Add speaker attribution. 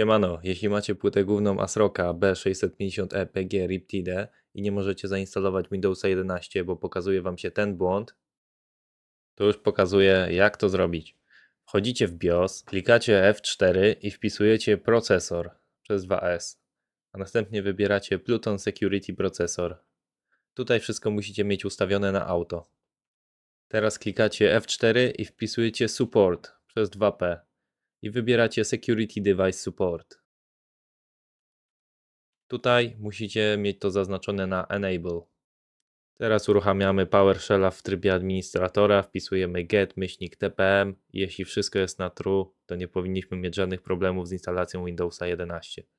Speaker 1: Siemano, jeśli macie płytę główną Asroka B650 EPG Riptide i nie możecie zainstalować Windowsa 11, bo pokazuje Wam się ten błąd, to już pokazuję jak to zrobić. Wchodzicie w BIOS, klikacie F4 i wpisujecie procesor przez 2S, a następnie wybieracie Pluton Security Processor. Tutaj wszystko musicie mieć ustawione na auto. Teraz klikacie F4 i wpisujecie support przez 2P i wybieracie Security Device Support. Tutaj musicie mieć to zaznaczone na Enable. Teraz uruchamiamy PowerShella w trybie administratora, wpisujemy get, myślnik tpm. Jeśli wszystko jest na true, to nie powinniśmy mieć żadnych problemów z instalacją Windowsa 11.